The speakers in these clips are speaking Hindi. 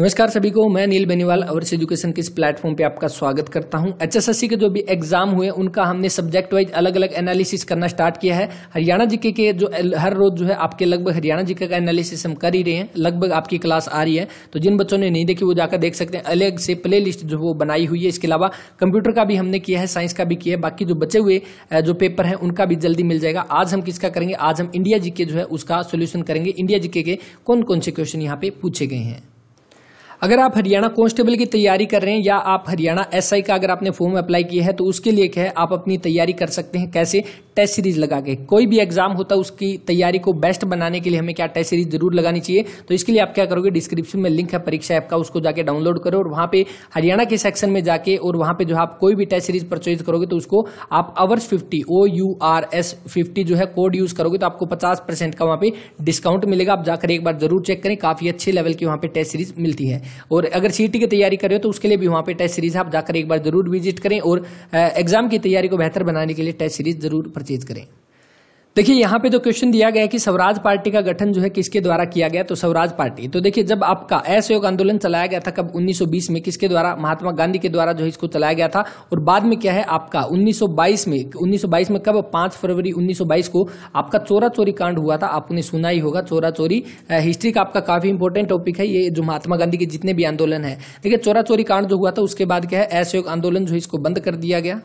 नमस्कार सभी को मैं नील बेनीवाल अवर्स एजुकेशन के इस प्लेटफॉर्म पे आपका स्वागत करता हूं एचएसएससी के जो भी एग्जाम हुए उनका हमने सब्जेक्ट वाइज अलग अलग एनालिसिस करना स्टार्ट किया है हरियाणा जीके के जो हर रोज जो है आपके लगभग हरियाणा जीके का एनालिसिस हम कर ही रहे हैं लगभग आपकी क्लास आ रही है तो जिन बच्चों ने नहीं देखी वो जाकर देख सकते हैं अलग से प्ले लिस्ट जो वो बनाई हुई है इसके अलावा कंप्यूटर का भी हमने किया है साइंस का भी किया है बाकी जो बचे हुए जो पेपर है उनका भी जल्दी मिल जाएगा आज हम किसका करेंगे आज हम इंडिया जीके जो है उसका सोल्यूशन करेंगे इंडिया जीके के कौन कौन से क्वेश्चन यहाँ पे पूछे गए हैं अगर आप हरियाणा कांस्टेबल की तैयारी कर रहे हैं या आप हरियाणा एसआई का अगर आपने फॉर्म अप्लाई किया है तो उसके लिए क्या है आप अपनी तैयारी कर सकते हैं कैसे टेस्ट सीरीज लगा के कोई भी एग्जाम होता है उसकी तैयारी को बेस्ट बनाने के लिए हमें क्या टेस्ट सीरीज जरूर लगानी चाहिए तो इसके लिए आप क्या करोगे डिस्क्रिप्शन में लिंक है परीक्षा ऐप का उसको जाके डाउनलोड करो और वहाँ पर हरियाणा के सेक्शन में जाके और वहाँ पर जो आप कोई भी टेस्ट सीरीज परचेज करोगे तो उसको आप ours fifty O U R S fifty जो है कोड यूज करोगे तो आपको पचास परसेंट का वहाँ पे डिस्काउंट मिलेगा आप जाकर एक बार जरूर चेक करें काफी अच्छे लेवल की वहाँ पर टेस्ट सीरीज मिलती है और अगर सी e की तैयारी कर रहे हो तो उसके लिए भी वहाँ पर टेस्ट सीरीज आप जाकर एक बार जरूर विजिट करें और एग्जाम की तैयारी को बेहतर बनाने के लिए टेस्ट सीरीज जरूर परचेज करें देखिए यहाँ पे तो क्वेश्चन दिया गया है कि स्वराज पार्टी का गठन जो है किसके द्वारा किया गया तो स्वराज पार्टी तो देखिए जब आपका असहयोग आंदोलन चलाया गया था कब 1920 में किसके द्वारा महात्मा गांधी के द्वारा जो है इसको चलाया गया था और बाद में क्या है आपका 1922 में 1922 में कब 5 फरवरी 1922 को आपका चोरा चोरी कांड हुआ था आपने सुना ही होगा चोरा चोरी हिस्ट्री का आपका काफी इंपॉर्टेंट टॉपिक है ये जो महात्मा गांधी के जितने भी आंदोलन है देखिए चोरा चोरी कांड जो हुआ था उसके बाद क्या है असहयोग आंदोलन जो है इसको बंद कर दिया गया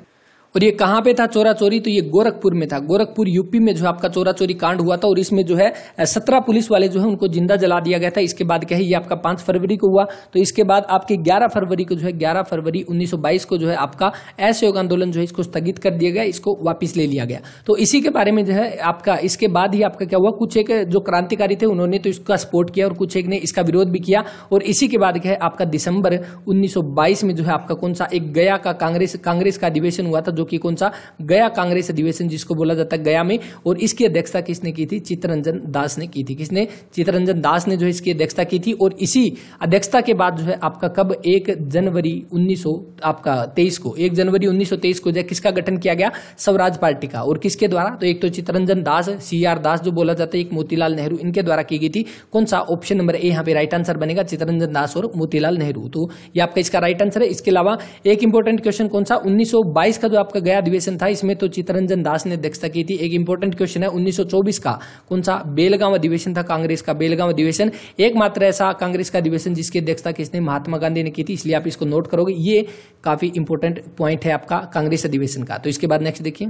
और ये कहाँ पे था चोरा चोरी तो ये गोरखपुर में था गोरखपुर यूपी में जो आपका चोरा चोरी कांड हुआ था और इसमें जो है सत्रह पुलिस वाले जो है उनको जिंदा जला दिया गया था इसके बाद क्या है ये आपका पांच फरवरी को हुआ तो इसके बाद आपके ग्यारह फरवरी को जो है ग्यारह फरवरी उन्नीस को जो है आपका असहयोग आंदोलन जो है इसको स्थगित कर दिया गया इसको वापिस ले लिया गया तो इसी के बारे में जो है आपका इसके बाद ही आपका क्या हुआ कुछ एक जो क्रांतिकारी थे उन्होंने तो इसका सपोर्ट किया और कुछ एक ने इसका विरोध भी किया और इसी के बाद क्या है आपका दिसंबर उन्नीस में जो है आपका कौन सा एक गया का कांग्रेस कांग्रेस का अधिवेशन हुआ था जो कि कौन सा गया कांग्रेस अधिवेशन जिसको बोला जाता है गया में और इसकी अध्यक्षता किसने की थी चित्तरंजन दास ने की थी किसने चित्तरंजन दास ने जो इसकी अध्यक्षता की थी और इसी अध्यक्षता के बाद जो है आपका कब एक जनवरी उन्नीस आपका तेईस को एक जनवरी उन्नीस को जो किसका गठन किया गया स्वराज पार्टी का और किसके द्वारा तो एक तो चित्तरंजन दास सी आर दास जो बोला जाता है एक मोतीलाल नेहरू इनके द्वारा की गई थी कौन सा ऑप्शन नंबर ए यहाँ पे राइट आंसर बनेगा चित्तरंजन दास और मोतीलाल नेहरू तो ये आपका इसका राइट आंसर है इसके अलावा एक इंपॉर्टेंट क्वेश्चन कौन सा 1922 का जो आप आपका गया अधिवेशन था इसमें तो चितरंजन दास ने अध्यक्षता की थी एक इंपॉर्टेंट क्वेश्चन है 1924 का कौन सा बेलगांव अधिवेशन था कांग्रेस का बेलगांव अधिवेशन एकमात्र ऐसा कांग्रेस का अधिवेशन जिसकी अध्यक्षता किसने महात्मा गांधी ने की थी इसलिए आप इसको नोट करोगे ये काफी इंपॉर्टेंट पॉइंट है आपका कांग्रेस अधिवेशन का तो इसके बाद नेक्स्ट देखिए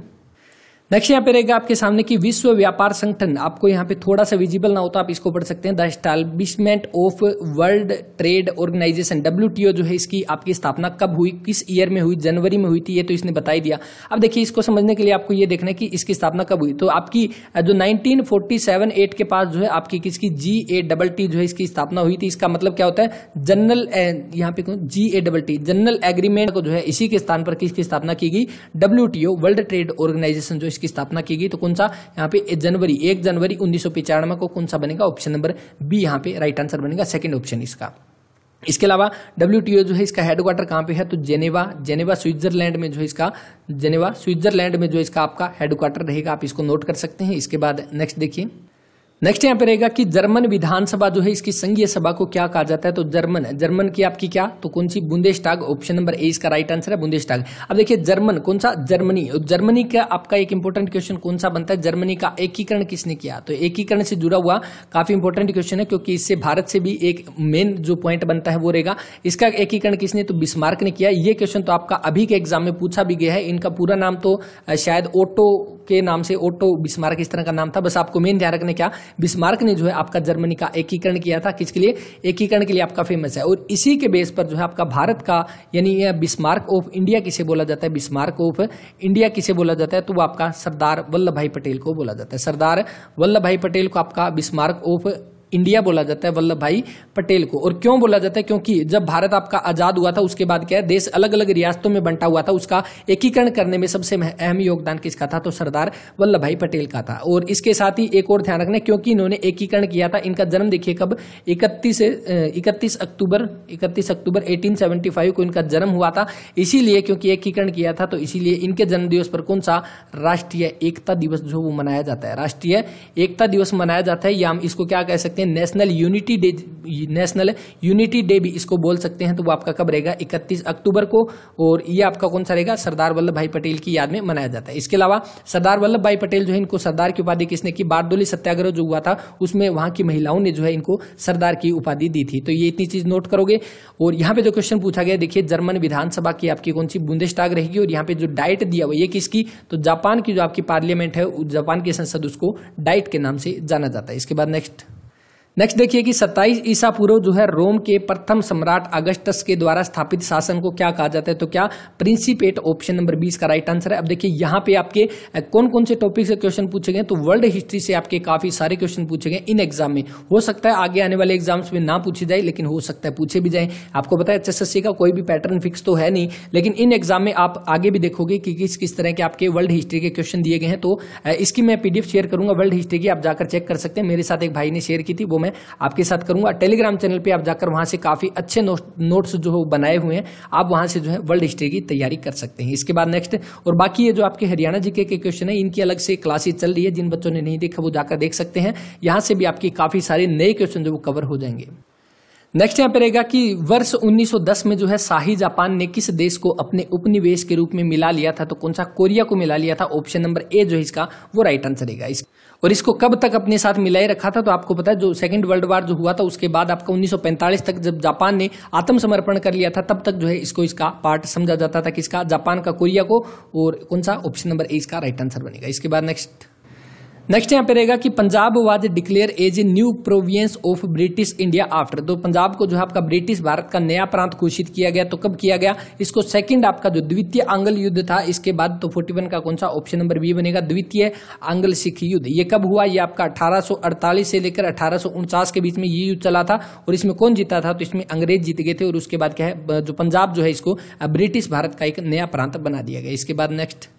नेक्स्ट यहाँ पे रहेगा आपके सामने की विश्व व्यापार संगठन आपको यहाँ पे थोड़ा सा विजिबल ना हो तो आप इसको पढ़ सकते हैं the establishment of World Trade Organization W जो है इसकी आपकी स्थापना कब हुई किस ईयर में हुई जनवरी में हुई थी ये तो इसने बताई दिया अब देखिए इसको समझने के लिए आपको ये देखना है कि इसकी स्थापना कब हुई तो आपकी जो नाइनटीन फोर्टी सेवन एट के पास जो है आपकी किसकी जी ए डबल टी जो है इसकी स्थापना हुई थी इसका मतलब क्या होता है जनरल यहाँ पे G A double T general agreement को जो है इसी के स्थान पर किसकी स्थापना की गई डब्ल्यू वर्ल्ड ट्रेड ऑर्गेनाइजेशन जो इसकी स्थापना की गई तो कौन सा यहाँ पे जनवरी एक जनवरी उन्नीस को कौन सा बनेगा ऑप्शन नंबर बी यहाँ पे राइट आंसर बनेगा सेकेंड ऑप्शन इसका इसके अलावा डब्ल्यू जो है इसका हेडक्वार्टर कहाँ पे है तो जेनेवा जेनेवा स्विट्जरलैंड में जो है इसका जेनेवा स्विट्जरलैंड में जो इसका आपका हेडक्वार्टर रहेगा आप इसको नोट कर सकते हैं इसके बाद नेक्स्ट देखिए नेक्स्ट यहाँ पे रहेगा कि जर्मन विधानसभा जो है इसकी संघीय सभा को क्या कहा जाता है तो जर्मन जर्मन की आपकी क्या तो कौन सी बुंदेस्टाग ऑप्शन नंबर ए इसका राइट आंसर है बुंदेस्टाग अब देखिए जर्मन कौन सा जर्मनी जर्मनी का आपका एक इंपॉर्टेंट क्वेश्चन कौन सा बनता है जर्मनी का एकीकरण किसने किया तो एकीकरण से जुड़ा हुआ काफी इंपॉर्टेंट क्वेश्चन है क्योंकि इससे भारत से भी एक मेन जो पॉइंट बनता है वो रहेगा इसका एकीकरण किसने तो बिस्मार्क ने किया ये क्वेश्चन तो आपका अभी के एग्जाम में पूछा भी गया है इनका पूरा नाम तो शायद ओटो के नाम से ओटो बिस्मार्क इस तरह का नाम था बस आपको मेन ध्यान रखने क्या बिस्मार्क ने जो है आपका जर्मनी का एकीकरण किया था किसके लिए एकीकरण के लिए आपका फेमस है और इसी के बेस पर जो है आपका भारत का यानी यह बिस्मार्क ऑफ इंडिया किसे बोला जाता है बिस्मार्क ऑफ इंडिया किसे बोला जाता है तो वो आपका सरदार वल्लभ भाई पटेल को बोला जाता है सरदार वल्लभ भाई पटेल को आपका बिस्मार्क ऑफ इंडिया बोला जाता है वल्लभ भाई पटेल को और क्यों बोला जाता है क्योंकि जब भारत आपका आजाद हुआ था उसके बाद क्या है देश अलग अलग रियासतों में बंटा हुआ था उसका एकीकरण करने में सबसे अहम योगदान किसका था तो सरदार वल्लभ भाई पटेल का था और इसके साथ ही एक और ध्यान रखना क्योंकि इन्होंने एकीकरण किया था इनका जन्म देखिए कब इकतीस इकतीस अक्टूबर इकतीस अक्टूबर एटीन को इनका जन्म हुआ था इसीलिए क्योंकि एकीकरण किया था तो इसीलिए इनके जन्म दिवस पर कौन सा राष्ट्रीय एकता दिवस जो वो मनाया जाता है राष्ट्रीय एकता दिवस मनाया जाता है या हम इसको क्या कह सकते हैं सकते हैं National Unity Day National Unity Day भी इसको बोल सकते हैं तो वो आपका कब रहेगा इकतीस अक्टूबर को और ये आपका कौन सा रहेगा सरदार वल्लभ भाई पटेल की याद में मनाया जाता है इसके अलावा सरदार वल्लभ भाई पटेल जो है इनको सरदार की उपाधि किसने की बारदोली सत्याग्रह जो हुआ था उसमें वहां की महिलाओं ने जो है इनको सरदार की उपाधि दी थी तो ये इतनी चीज नोट करोगे और यहाँ पे जो क्वेश्चन पूछा गया देखिए जर्मन विधानसभा की आपकी कौन सी बुंदेस्टाग रहेगी और यहाँ पे जो डाइट दिया हुआ ये किसकी तो जापान की जो आपकी पार्लियामेंट है जापान की संसद उसको डाइट के नाम से जाना जाता है इसके बाद नेक्स्ट नेक्स्ट देखिए कि 27 ईसा पूर्व जो है रोम के प्रथम सम्राट अगस्टस के द्वारा स्थापित शासन को क्या कहा जाता है तो क्या प्रिंसिपेट ऑप्शन नंबर 20 का राइट आंसर है अब देखिए यहाँ पे आपके कौन कौन से टॉपिक से क्वेश्चन पूछे गए तो वर्ल्ड हिस्ट्री से आपके काफी सारे क्वेश्चन पूछे गए इन एग्जाम में हो सकता है आगे आने वाले एग्जाम्स में ना पूछे जाए लेकिन हो सकता है पूछे भी जाए आपको पता है एच का कोई भी पैटर्न फिक्स तो है नहीं लेकिन इन एग्जाम में आप आगे भी देखोगे कि किस किस तरह के आपके वर्ल्ड हिस्ट्री के क्वेश्चन दिए गए हैं तो इसकी मैं पीडीएफ शेयर करूंगा वर्ल्ड हिस्ट्री की आप जाकर चेक कर सकते हैं मेरे साथ एक भाई ने शेयर की थी वो मैं मैं आपके साथ करूंगा टेलीग्राम चैनल पे आप जाकर वहां से काफ़ी अच्छे नोट्स जो हो बनाए हुए हैं आप वहां से जो है वर्ल्ड हिस्ट्री की तैयारी कर सकते हैं इसके बाद नेक्स्ट और बाकी ये जो आपके हरियाणा जी के क्वेश्चन है इनकी अलग से क्लासेज चल रही है जिन बच्चों ने नहीं देखा वो जाकर देख सकते हैं यहां से भी आपकी काफ़ी सारे नए क्वेश्चन जो वो कवर हो जाएंगे नेक्स्ट यहाँ पे रहेगा कि वर्ष 1910 में जो है शाही जापान ने किस देश को अपने उपनिवेश के रूप में मिला लिया था तो कौन सा कोरिया को मिला लिया था ऑप्शन नंबर ए जो है इसका वो राइट आंसर रहेगा इस और इसको कब तक अपने साथ मिलाए रखा था तो आपको पता है जो सेकंड वर्ल्ड वार जो हुआ था उसके बाद आपका 1945 तक जब जापान ने आत्मसमर्पण कर लिया था तब तक जो है इसको इसका पार्ट समझा जाता था किसका जापान का कोरिया को और कौन सा ऑप्शन नंबर ए इसका राइट आंसर बनेगा इसके बाद नेक्स्ट नेक्स्ट यहाँ पे रहेगा कि Punjab was declare as a new province of British India after तो पंजाब को जो है आपका ब्रिटिश भारत का नया प्रांत घोषित किया गया तो कब किया गया इसको सेकंड आपका जो द्वितीय आंग्ल युद्ध था इसके बाद तो 41 का कौन सा ऑप्शन नंबर बी बनेगा द्वितीय आंग्ल सिख युद्ध ये कब हुआ ये आपका अठारह से लेकर अठारह के बीच में ये युद्ध चला था और इसमें कौन जीता था तो इसमें अंग्रेज जीत गए थे और उसके बाद क्या है जो पंजाब जो है इसको ब्रिटिश भारत का एक नया प्रांत बना दिया गया इसके बाद नेक्स्ट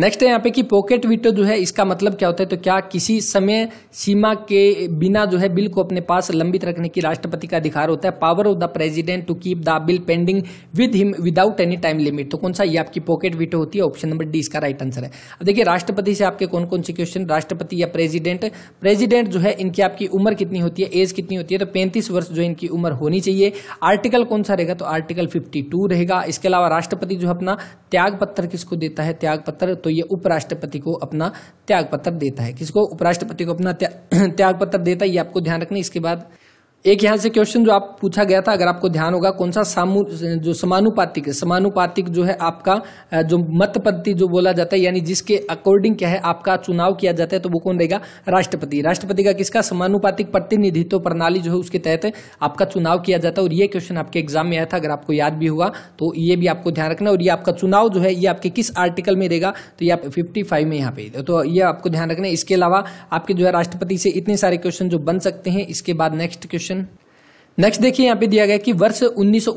नेक्स्ट है यहाँ पे कि पॉकेट वीटो जो है इसका मतलब क्या होता है तो क्या किसी समय सीमा के बिना जो है बिल को अपने पास लंबित रखने की राष्ट्रपति का अधिकार होता है power of the president to keep the bill pending with him without any time limit तो कौन सा ये आपकी पॉकेट वीटो होती है ऑप्शन नंबर डी इसका राइट आंसर है अब देखिए राष्ट्रपति से आपके कौन कौन से क्वेश्चन राष्ट्रपति या प्रेजिडेंट प्रेजिडेंट जो है इनकी आपकी उम्र कितनी होती है एज कितनी होती है तो पैंतीस वर्ष जो इनकी उम्र होनी चाहिए आर्टिकल कौन सा रहेगा तो आर्टिकल फिफ्टी रहेगा इसके अलावा राष्ट्रपति जो अपना त्याग पत्र किसको देता है त्याग पत्र तो ये उपराष्ट्रपति को अपना त्याग पत्र देता है किसको उपराष्ट्रपति को अपना त्याग पत्र देता है ये आपको ध्यान रखना इसके बाद एक यहाँ से क्वेश्चन जो आप पूछा गया था अगर आपको ध्यान होगा कौन सा सामू जो समानुपातिक समानुपातिक जो है आपका जो पद्धति जो बोला जाता है यानी जिसके अकॉर्डिंग क्या है आपका चुनाव किया जाता है तो वो कौन रहेगा राष्ट्रपति राष्ट्रपति का किसका समानुपातिक प्रतिनिधित्व प्रणाली जो है उसके तहत आपका चुनाव किया जाता है और ये क्वेश्चन आपके एग्जाम में आया था अगर आपको याद भी हुआ तो ये भी आपको ध्यान रखना और ये आपका चुनाव जो है ये आपके किस आर्टिकल में रहेगा तो ये आप फिफ्टी में यहाँ पे तो ये आपको ध्यान रखना इसके अलावा आपके जो है राष्ट्रपति से इतने सारे क्वेश्चन जो बन सकते हैं इसके बाद नेक्स्ट क्वेश्चन क्वेश्चन नेक्स्ट देखिए यहाँ पे दिया गया कि वर्ष उन्नीस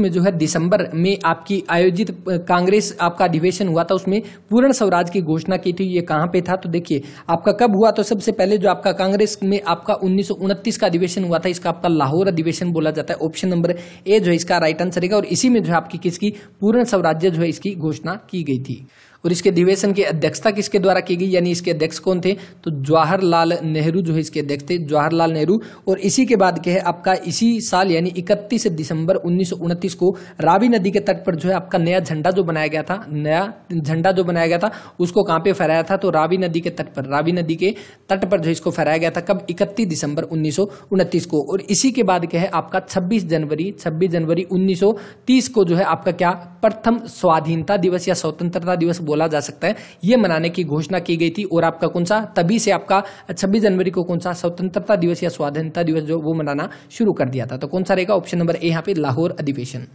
में जो है दिसंबर में आपकी आयोजित कांग्रेस आपका अधिवेशन हुआ था उसमें पूर्ण स्वराज की घोषणा की थी ये कहाँ पे था तो देखिए आपका कब हुआ तो सबसे पहले जो आपका कांग्रेस में आपका उन्नीस का अधिवेशन हुआ था इसका आपका लाहौर अधिवेशन बोला जाता है ऑप्शन नंबर ए जो है इसका राइट आंसर रहेगा और इसी में जो है आपकी किसकी पूर्ण स्वराज्य जो है इसकी घोषणा की गई थी और इसके अधिवेशन की अध्यक्षता किसके द्वारा की गई यानी इसके अध्यक्ष कौन थे तो जवाहरलाल नेहरू जो है इसके अध्यक्ष थे जवाहरलाल नेहरू और इसी के बाद क्या है आपका इसी साल यानी इकतीस दिसंबर उन्नीस को रावी नदी के तट पर जो है आपका नया झंडा जो बनाया गया था नया झंडा जो बनाया गया था उसको कहाँ पे फहराया था तो रावी नदी के तट पर रावी नदी के तट पर जो इसको फहराया गया था कब इकतीस दिसंबर उन्नीस को और इसी के बाद क्या है आपका छब्बीस जनवरी छब्बीस जनवरी उन्नीस को जो है आपका क्या प्रथम स्वाधीनता दिवस या स्वतंत्रता दिवस बोला जा सकता है यह मनाने की घोषणा की गई थी और आपका कौन सा तभी से आपका छब्बीस जनवरी को कौन सा स्वतंत्रता दिवस या स्वाधीनता दिवस जो वो मनाना शुरू कर दिया था तो कौन सा रहेगा ऑप्शन नंबर ए यहाँ पे लाहौर अधिवेशन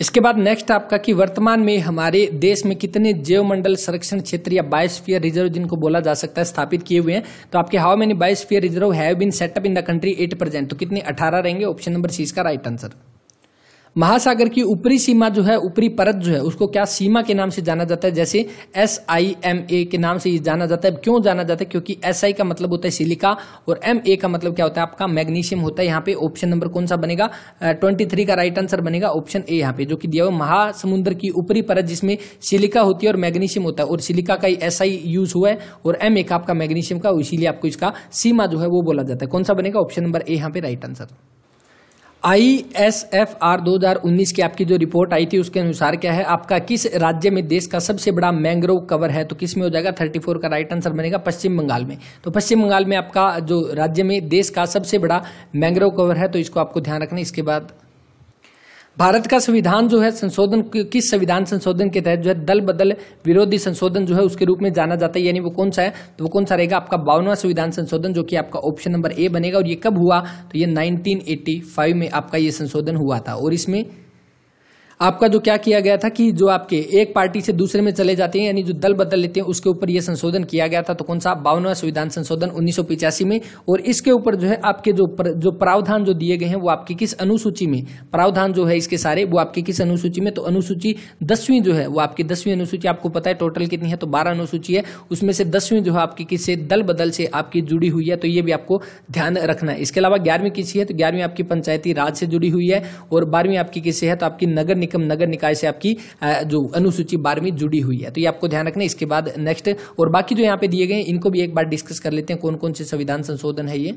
इसके बाद नेक्स्ट आपका कि वर्तमान में हमारे देश में कितने जैव मंडल संरक्षण क्षेत्र या बायोस्फीयर रिजर्व जिनको बोला जा सकता है स्थापित किए हुए हैं तो आपके how many biosphere reserve have been set up in the country eight percent तो कितने अठारह रहेंगे ऑप्शन नंबर सी इसका राइट आंसर महासागर की ऊपरी सीमा जो है ऊपरी परत जो है उसको क्या सीमा के नाम से जाना जाता है जैसे एस आई एम ए के नाम से जाना जाता है क्यों जाना जाता है क्योंकि एस आई का मतलब होता है सिलिका और एम ए का मतलब क्या होता है आपका मैग्नीशियम होता है यहाँ पे ऑप्शन नंबर कौन सा बनेगा ट्वेंटी थ्री का राइट आंसर बनेगा ऑप्शन ए यहाँ पे जो कि दिया हुआ महासमुंदर की ऊपरी परत जिसमें सिलिका होती है और मैग्नीशियम होता है और सिलिका का एस आई यूज हुआ है और एम ए का आपका मैग्नीशियम का इसीलिए आपको इसका सीमा जो है वो बोला जाता है कौन सा बनेगा ऑप्शन नंबर ए यहाँ पे right answer I S F हज़ार उन्नीस की आपकी जो रिपोर्ट आई थी उसके अनुसार क्या है आपका किस राज्य में देश का सबसे बड़ा मैंग्रोव कवर है तो किस में हो जाएगा 34 का राइट आंसर बनेगा पश्चिम बंगाल में तो पश्चिम बंगाल में आपका जो राज्य में देश का सबसे बड़ा मैंग्रोव कवर है तो इसको आपको ध्यान रखना इसके बाद भारत का संविधान जो है संशोधन किस संविधान संशोधन के तहत जो है दल बदल विरोधी संशोधन जो है उसके रूप में जाना जाता है यानी वो कौन सा है तो वो कौन सा रहेगा आपका बावनवा संविधान संशोधन जो कि आपका ऑप्शन नंबर ए बनेगा और ये कब हुआ तो ये 1985 में आपका ये संशोधन हुआ था और इसमें आपका जो क्या किया गया था कि जो आपके एक पार्टी से दूसरे में चले जाते हैं यानी जो दल बदल लेते हैं उसके ऊपर यह संशोधन किया गया था तो कौन सा बावनवा संविधान संशोधन उन्नीस में और इसके ऊपर जो है आपके जो प्र, जो प्रावधान जो दिए गए हैं वो आपकी किस अनुसूची में प्रावधान जो है इसके सारे वो आपकी किस अनुसूची में तो अनुसूची दसवीं जो है वो आपकी दसवीं अनुसूची आपको पता है टोटल कितनी है तो बारह अनुसूची है उसमें से दसवीं जो है आपकी किस दल बदल से आपकी जुड़ी हुई है तो ये भी आपको ध्यान रखना है इसके अलावा ग्यारहवीं किसी है तो ग्यारहवीं आपकी पंचायती राज से जुड़ी हुई है और बारहवीं आपकी किसी है तो आपकी नगर निकम नगर निकाय से आपकी जो अनुसूची बारहवीं जुड़ी हुई है तो ये आपको ध्यान रखना इसके बाद नेक्स्ट और बाकी जो यहाँ पे दिए गए इनको भी एक बार डिस्कस कर लेते हैं कौन कौन से संविधान संशोधन है ये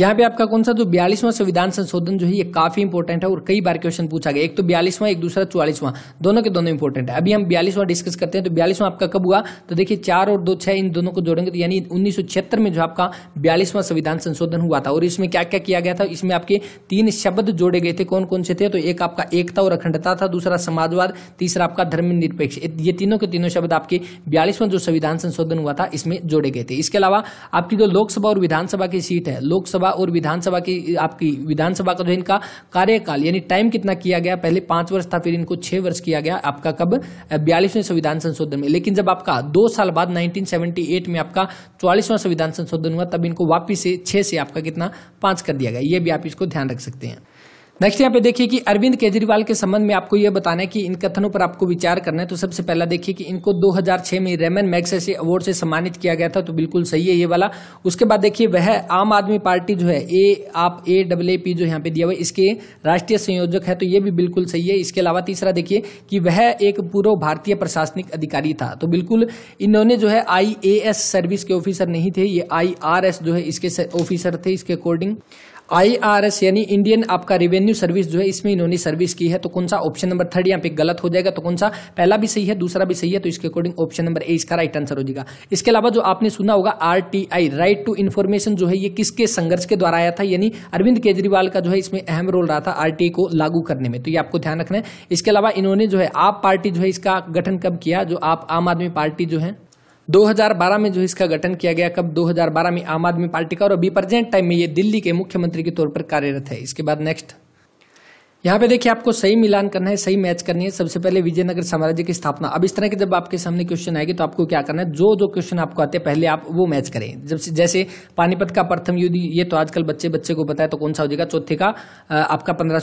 यहाँ पे आपका कौन सा जो बयालीसवां संविधान संशोधन जो है ये काफी इंपॉर्टेंट है और कई बार क्वेश्चन पूछा गया एक तो बयालीसवां एक दूसरा चौवालीसवां दोनों के दोनों इंपॉर्टेंट है अभी हम बयालीसवां डिस्कस करते हैं तो बयालीसवां आपका कब हुआ तो देखिए चार और दो छह इन दोनों को जोड़ेंगे तो यानी उन्नीस में जो आपका बयालीसवां संविधान संशोधन हुआ था और इसमें क्या क्या किया गया था इसमें आपके तीन शब्द जोड़े गए थे कौन कौन से थे तो एक आपका एकता और अखंडता था दूसरा समाजवाद तीसरा आपका धर्मनिरपेक्ष ये तीनों के तीनों शब्द आपके बयालीसवां जो संविधान संशोधन हुआ था इसमें जोड़े गए थे इसके अलावा आपकी जो लोकसभा और विधानसभा की सीट है लोकसभा लोकसभा और विधानसभा की आपकी विधानसभा का जो इनका कार्यकाल यानी टाइम कितना किया गया पहले पांच वर्ष था फिर इनको छह वर्ष किया गया आपका कब बयालीसवें संविधान संशोधन में लेकिन जब आपका दो साल बाद 1978 में आपका चौवालीसवां संविधान संशोधन हुआ तब इनको वापिस छह से आपका कितना पांच कर दिया गया ये भी आप इसको ध्यान रख सकते हैं नेक्स्ट यहाँ पे देखिए कि अरविंद केजरीवाल के संबंध में आपको यह बताना है कि इन कथनों पर आपको विचार करना है तो सबसे पहला देखिए कि इनको 2006 में रेमन मैग्सेसे अवार्ड से सम्मानित किया गया था तो बिल्कुल सही है ये वाला उसके बाद देखिए वह आम आदमी पार्टी जो है ए आप ए डब्ल ए पी जो यहाँ पे दिया हुआ इसके राष्ट्रीय संयोजक है तो ये भी बिल्कुल सही है इसके अलावा तीसरा देखिए कि वह एक पूर्व भारतीय प्रशासनिक अधिकारी था तो बिल्कुल इन्होंने जो है आई सर्विस के ऑफिसर नहीं थे ये आई जो है इसके ऑफिसर थे इसके अकॉर्डिंग आईआरएस यानी इंडियन आपका रेवेन्यू सर्विस जो है इसमें इन्होंने सर्विस की है तो कौन सा ऑप्शन नंबर थर्ड यहाँ पे गलत हो जाएगा तो कौन सा पहला भी सही है दूसरा भी सही है तो इसके अकॉर्डिंग ऑप्शन नंबर ए इसका राइट आंसर हो जाएगा इसके अलावा जो आपने सुना होगा आरटीआई राइट टू इन्फॉर्मेशन जो है ये किसके संघर्ष के द्वारा आया था यानी अरविंद केजरीवाल का जो है इसमें अहम रोल रहा था आरटीआई को लागू करने में तो ये आपको ध्यान रखना है इसके अलावा इन्होंने जो है आप पार्टी जो है इसका गठन कब किया जो आप आम आदमी पार्टी जो है 2012 में जो इसका गठन किया गया कब 2012 में आम आदमी पार्टी का और अभी प्रेजेंट टाइम में ये दिल्ली के मुख्यमंत्री के तौर पर कार्यरत है इसके बाद नेक्स्ट यहाँ पे देखिए आपको सही मिलान करना है सही मैच करनी है सबसे पहले विजयनगर साम्राज्य की स्थापना अब इस तरह के जब आपके सामने क्वेश्चन आएंगे तो आपको क्या करना है जो जो क्वेश्चन आपको आते हैं पहले आप वो मैच करें जब जैसे पानीपत का प्रथम युद्ध ये तो आजकल बच्चे बच्चे को बताए तो कौन सा हो जाएगा चौथे का आपका पंद्रह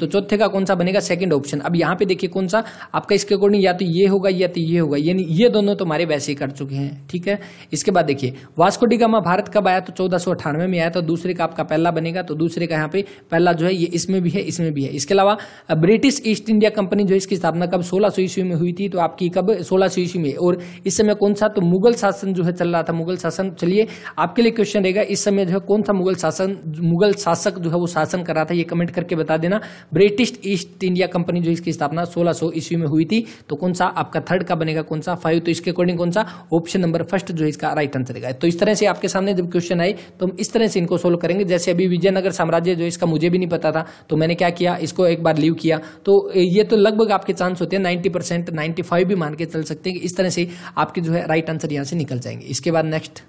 तो चौथे का कौन सा बनेगा सेकेंड ऑप्शन अब यहाँ पे देखिए कौन सा आपका इसके अकॉर्डिंग या तो ये होगा या तो ये होगा यानी ये दोनों तो हमारे वैसे ही कर चुके हैं ठीक है इसके बाद देखिए वास्को डिगामा भारत कब आया तो चौदह में आया तो दूसरे का आपका पहला बनेगा तो दूसरे का यहाँ पे पहला जो है ये इसमें भी है इसमें भी है इसके अलावा ब्रिटिश ईस्ट इंडिया कंपनी जो इसकी स्थापना कब सोलह सौ ईस्वी में हुई थी तो आपकी कब सोलह सौ ईस्वी में और इस समय कौन सा तो मुगल शासन जो है चल रहा था मुगल शासन चलिए आपके लिए क्वेश्चन रहेगा इस समय जो है कौन सा मुगल शासन मुगल शासक जो है वो शासन कर रहा था ये कमेंट करके बता देना ब्रिटिश ईस्ट इंडिया कंपनी जो इसकी स्थापना सोलह सौ ईस्वी में हुई थी तो कौन सा आपका थर्ड का बनेगा कौन सा फाइव तो इसके अकॉर्डिंग कौन सा ऑप्शन नंबर फर्स्ट जो इसका राइट आंसर रहेगा तो इस तरह से आपके सामने जब क्वेश्चन आए तो हम इस तरह से इनको सोल्व करेंगे जैसे अभी विजयनगर साम्राज्य जो इसका मुझे भी नहीं पता था तो मैंने क्या किया इसको एक बार लीव किया तो ये तो लगभग आपके चांस होते हैं नाइन्टी परसेंट नाइन्टी फाइव भी मान के चल सकते हैं कि इस तरह से आपके जो है राइट आंसर यहाँ से निकल जाएंगे इसके बाद नेक्स्ट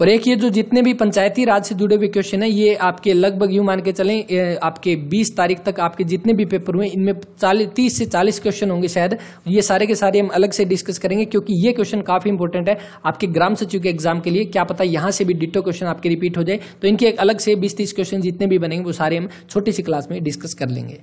और एक ये जो जितने भी पंचायती राज से जुड़े हुए क्वेश्चन है ये आपके लगभग यूं मान के चले आपके 20 तारीख तक आपके जितने भी पेपर हुए इनमें चालीस तीस से 40 क्वेश्चन होंगे शायद ये सारे के सारे हम अलग से डिस्कस करेंगे क्योंकि ये क्वेश्चन काफ़ी इंपॉर्टेंट है आपके ग्राम सचिव के एग्जाम के लिए क्या पता यहाँ से भी डिटो क्वेश्चन आपके रिपीट हो जाए तो इनके एक अलग से बीस तीस क्वेश्चन जितने भी बनेंगे वो सारे हम छोटी सी क्लास में डिस्कस कर लेंगे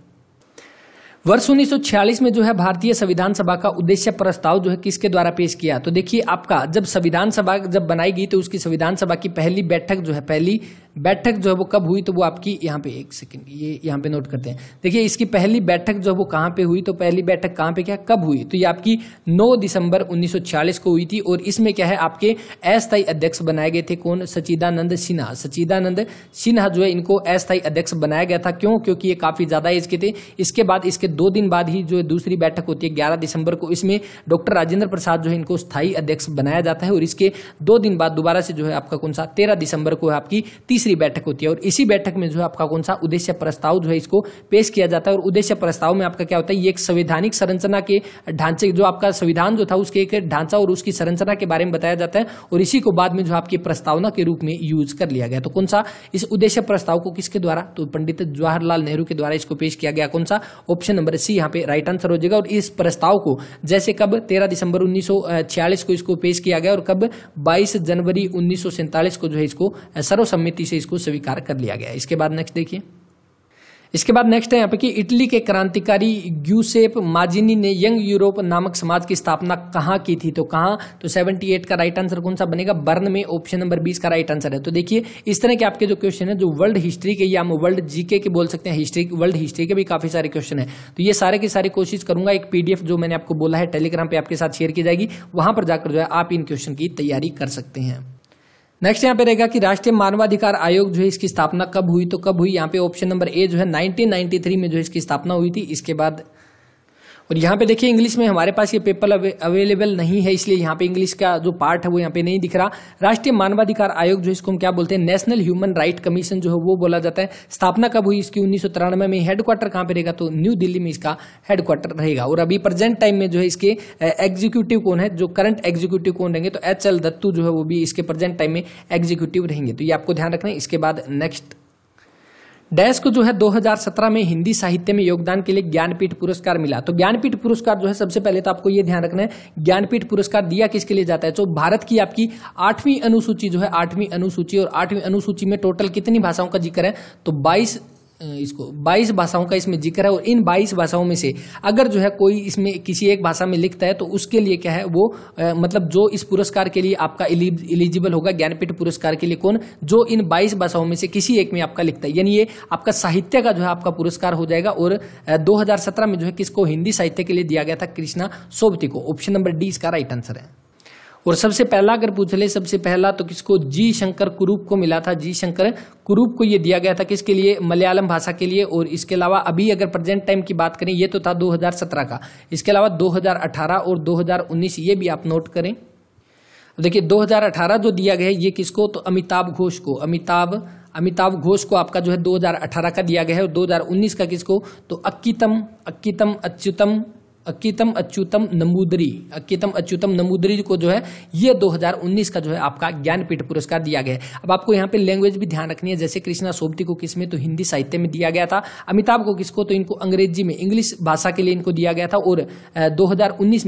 वर्ष 1946 में जो है भारतीय संविधान सभा का उद्देश्य प्रस्ताव जो है किसके द्वारा पेश किया तो देखिए आपका जब संविधान सभा जब बनाई गई तो उसकी संविधान सभा की पहली बैठक जो है पहली बैठक जो है वो कब हुई तो वो आपकी यहाँ पे एक सेकंड ये यहाँ पे नोट करते हैं देखिए इसकी पहली बैठक जो है वो कहाँ पे हुई तो पहली बैठक कहाँ पे क्या कब हुई तो ये आपकी 9 दिसंबर 1946 को हुई थी और इसमें क्या है आपके अस्थायी अध्यक्ष बनाए गए थे कौन सचिदानंद सिन्हा सचिदानंद सिन्हा जो है इनको अस्थायी अध्यक्ष बनाया गया था क्यों क्योंकि ये काफ़ी ज़्यादा एज के थे इसके बाद इसके दो दिन बाद ही जो है दूसरी बैठक होती है ग्यारह दिसंबर को इसमें डॉक्टर राजेंद्र प्रसाद जो है इनको स्थायी अध्यक्ष बनाया जाता है और इसके दो दिन बाद दोबारा से जो है आपका कौन सा तेरह दिसंबर को आपकी तीस तीसरी बैठक होती है और इसी बैठक में जो है आपका कौन सा उद्देश्य प्रस्ताव जो है इसको पेश किया जाता है और उद्देश्य प्रस्ताव में आपका क्या होता है ये एक संवैधानिक संरचना के ढांचे जो आपका संविधान जो था उसके एक ढांचा और उसकी संरचना के बारे में बताया जाता है और इसी को बाद में जो आपकी प्रस्तावना के रूप में यूज कर लिया गया तो कौन सा इस उद्देश्य प्रस्ताव को किसके द्वारा तो पंडित जवाहरलाल नेहरू के द्वारा इसको पेश किया गया कौन सा ऑप्शन नंबर सी यहाँ पे राइट आंसर हो जाएगा और इस प्रस्ताव को जैसे कब तेरह दिसंबर उन्नीस को इसको पेश किया गया और कब बाईस जनवरी उन्नीस को जो है इसको सर्वसम्मति से से इसको स्वीकार कर लिया गया इसके बाद नेक्स्ट देखिए इसके बाद नेक्स्ट है यहाँ पे कि इटली के क्रांतिकारी ग्यूसेप माजिनी ने यंग यूरोप नामक समाज की स्थापना कहाँ की थी तो कहाँ तो 78 का राइट आंसर कौन सा बनेगा बर्न में ऑप्शन नंबर 20 का राइट आंसर है तो देखिए इस तरह के आपके जो क्वेश्चन है जो वर्ल्ड हिस्ट्री के या हम वर्ल्ड जीके के बोल सकते हैं हिस्ट्री वर्ल्ड हिस्ट्री के भी काफी सारे क्वेश्चन है तो ये सारे की सारी कोशिश करूंगा एक पीडीएफ जो मैंने आपको बोला है टेलीग्राम पर आपके साथ शेयर की जाएगी वहां पर जाकर जो है आप इन क्वेश्चन की तैयारी कर सकते हैं नेक्स्ट यहाँ पे रहेगा कि राष्ट्रीय मानवाधिकार आयोग जो है इसकी स्थापना कब हुई तो कब हुई यहाँ पे ऑप्शन नंबर ए जो है 1993 में जो है इसकी स्थापना हुई थी इसके बाद और यहाँ पे देखिए इंग्लिश में हमारे पास ये पेपर अवेलेबल नहीं है इसलिए यहाँ पे इंग्लिश का जो पार्ट है वो यहाँ पे नहीं दिख रहा राष्ट्रीय मानवाधिकार आयोग जो इसको हम क्या बोलते हैं नेशनल ह्यूमन राइट कमीशन जो है वो बोला जाता है स्थापना कब हुई इसकी उन्नीस में हेडक्वार्टर कहाँ पे रहेगा तो न्यू दिल्ली में इसका हेडक्वार्टर रहेगा और अभी प्रेजेंट टाइम में जो है इसके एग्जीक्यूटिव कौन है जो करंट एग्जीक्यूटिव कौन रहेंगे तो एच एल दत्तू जो है वो भी इसके प्रेजेंट टाइम में एग्जीक्यूटिव रहेंगे तो ये आपको ध्यान रखना है इसके बाद नेक्स्ट डैश को जो है 2017 में हिंदी साहित्य में योगदान के लिए ज्ञानपीठ पुरस्कार मिला तो ज्ञानपीठ पुरस्कार जो है सबसे पहले तो आपको यह ध्यान रखना है ज्ञानपीठ पुरस्कार दिया किसके लिए जाता है तो भारत की आपकी आठवीं अनुसूची जो है आठवीं अनुसूची और आठवीं अनुसूची में टोटल कितनी भाषाओं का जिक्र है तो बाईस इसको 22 भाषाओं का इसमें जिक्र है और इन 22 भाषाओं में से अगर जो है कोई इसमें किसी एक भाषा में लिखता है तो उसके लिए क्या है वो आ, मतलब जो इस पुरस्कार के लिए आपका एलिजिबल होगा ज्ञानपीठ पुरस्कार के लिए कौन जो इन 22 भाषाओं में से किसी एक में आपका लिखता है यानी ये आपका साहित्य का जो है आपका पुरस्कार हो जाएगा और दो में जो है किसको हिंदी साहित्य के लिए दिया गया था कृष्णा सोबती को ऑप्शन नंबर डी इसका राइट आंसर है और सबसे पहला अगर पूछ ले सबसे पहला तो किसको जी शंकर कुरूप को मिला था जी शंकर कुरूप को ये दिया गया था किसके लिए मलयालम भाषा के लिए और इसके अलावा अभी अगर प्रेजेंट टाइम की बात करें ये तो था 2017 का इसके अलावा 2018 और 2019 ये भी आप नोट करें देखिए 2018 जो दिया गया है ये किसको तो अमिताभ घोष को अमिताभ अमिताभ घोष को आपका जो है 2018 का दिया गया है और 2019 का किसको तो अक्कीतम अक्कीतम अच्युतम अकीतम अच्युतम नमूदरी अक्कीतम अच्युतम नमूदरी को जो है ये 2019 का जो है आपका ज्ञानपीठ पुरस्कार दिया गया है अब आपको यहाँ पे लैंग्वेज भी ध्यान रखनी है जैसे कृष्णा सोबती को किस में तो हिंदी साहित्य में दिया गया था अमिताभ को किसको तो इनको अंग्रेजी में इंग्लिश भाषा के लिए इनको दिया गया था और दो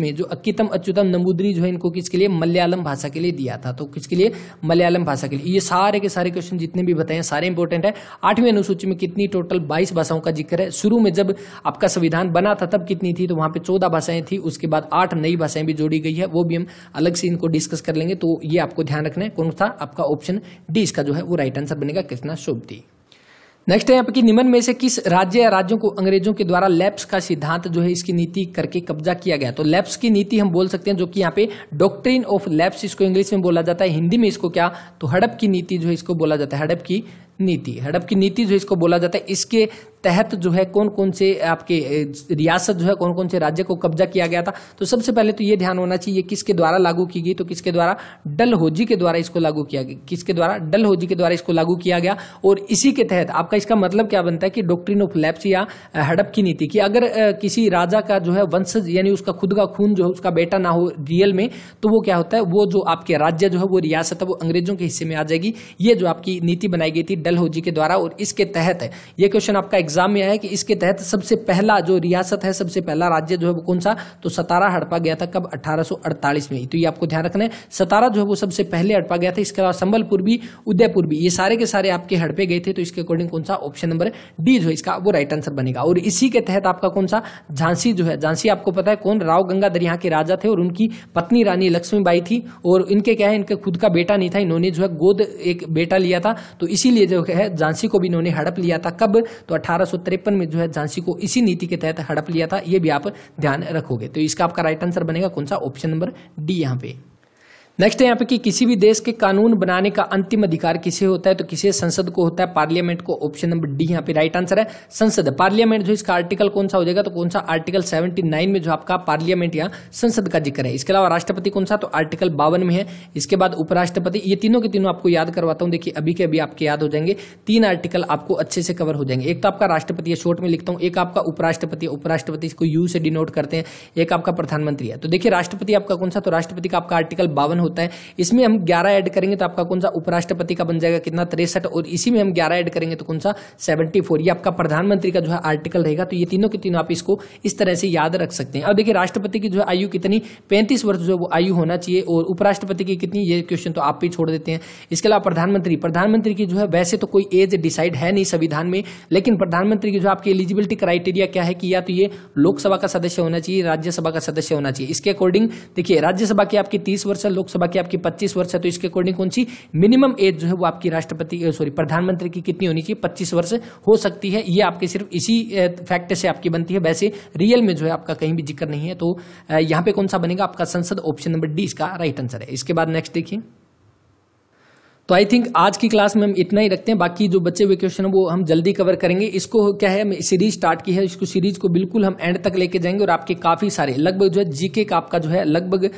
में जो अक्कीतम अच्युतम नमूदरी जो है इनको किसके लिए मलयालम भाषा के लिए दिया था तो किसके लिए मलयालम भाषा के लिए ये सारे के सारे क्वेश्चन जितने भी बताए सारे इंपॉर्टेंट है आठवीं अनुसूची में कितनी टोटल बाईस भाषाओं का जिक्र है शुरू में जब आपका संविधान बना था तब कितनी थी तो वहां पर चौदह भाषाएं थी उसके बाद आठ नई भाषाएं भी जोड़ी गई है वो भी हम अलग से इनको डिस्कस कर लेंगे तो ये आपको ध्यान रखना है कौन था आपका ऑप्शन डी इसका जो है वो राइट आंसर बनेगा कृष्णा शोभती नेक्स्ट है यहाँ पर निम्न में से किस राज्य या राज्यों को अंग्रेजों के द्वारा लैप्स का सिद्धांत जो है इसकी नीति करके कब्जा किया गया तो लैप्स की नीति हम बोल सकते हैं जो कि यहाँ पे डॉक्ट्रिन ऑफ लैप्स इसको इंग्लिश में बोला जाता है हिंदी में इसको क्या तो हड़प की नीति जो है इसको बोला जाता है हड़प की नीति हड़प की नीति जो इसको बोला जाता है इसके तहत जो है कौन कौन से आपके रियासत जो है कौन कौन से राज्य को कब्जा किया गया था तो सबसे पहले तो ये ध्यान होना चाहिए किसके द्वारा लागू की गई तो किसके द्वारा डल होजी के द्वारा इसको लागू किया गया किसके द्वारा डल होजी के द्वारा इसको लागू किया गया और इसी के तहत आपका इसका मतलब क्या बनता है कि डॉक्ट्रिन ऑफ लैप्स या हड़प की नीति कि अगर किसी राजा का जो है वंशज यानी उसका खुद का खून जो है उसका बेटा ना हो रियल में तो वो क्या होता है वो जो आपके राज्य जो है वो रियासत है वो अंग्रेजों के हिस्से में आ जाएगी ये जो आपकी नीति बनाई गई थी डलहौजी के द्वारा और इसके तहत ये क्वेश्चन आपका एग्जाम में आया कि इसके तहत सबसे पहला जो रियासत है सबसे पहला राज्य जो है वो कौन सा तो सतारा हड़पा गया था कब 1848 में तो ये आपको ध्यान रखना है सतारा जो है वो सबसे पहले हड़पा गया था इसके अलावा संबलपुर भी उदयपुर भी ये सारे के सारे आपके हड़पे गए थे तो इसके अकॉर्डिंग कौन सा ऑप्शन नंबर डी जो इसका वो राइट आंसर बनेगा और इसी के तहत आपका कौन सा झांसी जो है झांसी आपको पता है कौन राव गंगाधर यहाँ के राजा थे और उनकी पत्नी रानी लक्ष्मीबाई थी और इनके क्या है इनके खुद का बेटा नहीं था इन्होंने जो है गोद एक बेटा लिया था तो इसीलिए जो जो है झांसी को भी इन्होंने हड़प लिया था कब तो अठारह में जो है झांसी को इसी नीति के तहत हड़प लिया था यह भी आप ध्यान रखोगे तो इसका आपका राइट आंसर बनेगा कौन सा ऑप्शन नंबर डी यहाँ पे नेक्स्ट है यहाँ पे कि किसी भी देश के कानून बनाने का अंतिम अधिकार किसे होता है तो किसे संसद को होता है पार्लियामेंट को ऑप्शन नंबर डी यहाँ पे राइट आंसर है संसद पार्लियामेंट जो इसका आर्टिकल कौन सा हो जाएगा तो कौन सा आर्टिकल 79 में जो आपका पार्लियामेंट या संसद का जिक्र है इसके अलावा राष्ट्रपति कौन सा तो आर्टिकल बावन में है इसके बाद उपराष्ट्रपति ये तीनों के तीनों आपको याद करवाता हूँ देखिए अभी के अभी आपके याद हो जाएंगे तीन आर्टिकल आपको अच्छे से कवर हो जाएंगे एक तो आपका राष्ट्रपति है शॉर्ट में लिखता हूँ एक आपका उपराष्ट्रपति उपराष्ट्रपति इसको यू से डिनोट करते हैं एक आपका प्रधानमंत्री है तो देखिए राष्ट्रपति आपका कौन सा तो राष्ट्रपति का आपका आर्टिकल बावन होता है इसमें हम ग्यारह ऐड करेंगे तो आपका कौन सा उपराष्ट्रपति का बन जाएगा कितना तिरसठ और इसी में हम ग्यारह ऐड करेंगे तो कौन सा सेवेंटी फोर ये आपका प्रधानमंत्री का जो है आर्टिकल रहेगा तो ये तीनों के तीनों आप इसको इस तरह से याद रख सकते हैं अब देखिए राष्ट्रपति की जो है आयु कितनी पैंतीस वर्ष जो आयु होना चाहिए और उपराष्ट्रपति की कितनी ये क्वेश्चन तो आप भी छोड़ देते हैं इसके अलावा प्रधानमंत्री प्रधानमंत्री की जो है वैसे तो कोई एज डिसाइड है नहीं संविधान में लेकिन प्रधानमंत्री की जो आपकी एलिजिबिलिटी क्राइटेरिया क्या है कि या तो ये लोकसभा का सदस्य होना चाहिए राज्यसभा का सदस्य होना चाहिए इसके अकॉर्डिंग देखिए राज्यसभा की आपकी तीस वर्ष लोकसभा लोकसभा की आपकी पच्चीस वर्ष है तो इसके अकॉर्डिंग कौन सी मिनिमम एज जो है वो आपकी राष्ट्रपति सॉरी प्रधानमंत्री की कितनी होनी चाहिए पच्चीस वर्ष हो सकती है ये आपके सिर्फ इसी फैक्ट से आपकी बनती है वैसे रियल में जो है आपका कहीं भी जिक्र नहीं है तो यहाँ पे कौन सा बनेगा आपका संसद ऑप्शन नंबर डी इसका राइट आंसर है इसके बाद नेक्स्ट देखिए तो आई थिंक आज की क्लास में हम इतना ही रखते हैं बाकी जो बच्चे हुए क्वेश्चन है वो हम जल्दी कवर करेंगे इसको क्या है सीरीज स्टार्ट की है इसको सीरीज को बिल्कुल हम एंड तक लेके जाएंगे और आपके काफ़ी सारे लगभग जो है जीके का आपका जो है लगभग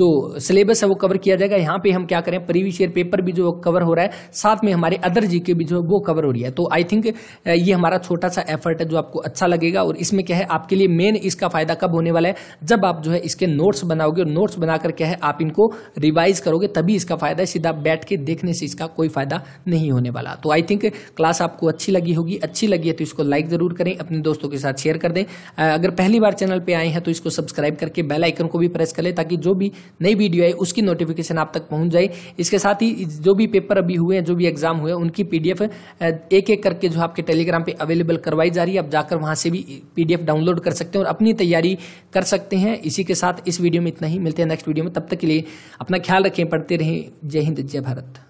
जो सिलेबस है वो कवर किया जाएगा यहाँ पे हम क्या करें प्रीवियस ईयर पेपर भी जो कवर हो रहा है साथ में हमारे अदर जीके भी जो है वो कवर हो रही है तो आई थिंक ये हमारा छोटा सा एफर्ट है जो आपको अच्छा लगेगा और इसमें क्या है आपके लिए मेन इसका फायदा कब होने वाला है जब आप जो है इसके नोट्स बनाओगे और नोट्स बनाकर क्या है आप इनको रिवाइज करोगे तभी इसका फायदा सीधा बैठ के देखने से इसका कोई फ़ायदा नहीं होने वाला तो आई थिंक क्लास आपको अच्छी लगी होगी अच्छी लगी है तो इसको लाइक ज़रूर करें अपने दोस्तों के साथ शेयर कर दें अगर पहली बार चैनल पर आए हैं तो इसको सब्सक्राइब करके बेल आइकन को भी प्रेस करें ताकि जो भी नई वीडियो आए उसकी नोटिफिकेशन आप तक पहुंच जाए इसके साथ ही जो भी पेपर अभी हुए हैं जो भी एग्जाम हुए हैं उनकी पीडीएफ एक एक करके जो आपके टेलीग्राम पर अवेलेबल करवाई जा रही है आप जाकर वहां से भी पीडीएफ डाउनलोड कर सकते हैं और अपनी तैयारी कर सकते हैं इसी के साथ इस वीडियो में इतना ही मिलते हैं नेक्स्ट वीडियो में तब तक के लिए अपना ख्याल रखें पढ़ते रहें जय हिंद जय भारत ಮಾಡುತ್ತೆ